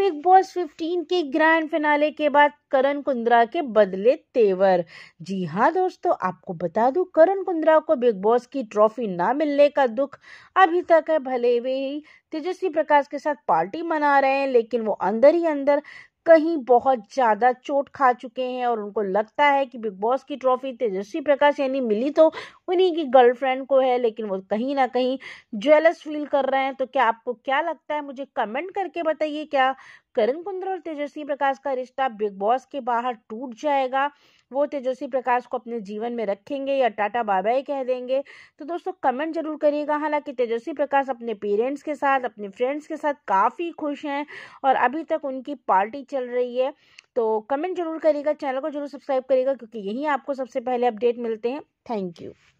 big boss 15 के grand finale के बाद करण कुंद्रा के बदले तेवर जी हाँ दोस्तों आपको बता दूं करण कुंद्रा को बिग बॉस की ट्रॉफी ना मिलने का दुख अभी तक है भले वे ही तेजस्वी प्रकाश के साथ पार्टी मना रहे हैं लेकिन वो अंदर ही अंदर कहीं बहुत ज़्यादा चोट खा चुके हैं और उनको लगता है कि बिग बॉस की ट्रॉफी तेजस्वी प्रकाश यानी मिली तो उन्हीं की गर्लफ्रेंड को है लेकिन वो कहीं ना कहीं ज्वेलस फील कर रहे हैं तो क्या आपको क्या लगता है मुझे कमेंट करके बताइए क्या करण कुंद्रा और तेजस्वी प्रकाश का रिश्ता बिग बॉस के बाहर टूट जाएगा वो तेजस्वी प्रकाश को अपने जीवन में रखेंगे या टाटा बाय बाय कह देंगे तो दोस्तों कमेंट जरूर करिएगा हालांकि तेजस्वी प्रकाश अपने पेरेंट्स के साथ अपने फ्रेंड्स के साथ काफ़ी खुश हैं और अभी तक उनकी पार्टी चल रही है तो कमेंट जरूर करिएगा चैनल को जरूर सब्सक्राइब करिएगा क्योंकि यहीं आपको सबसे पहले अपडेट मिलते हैं थैंक यू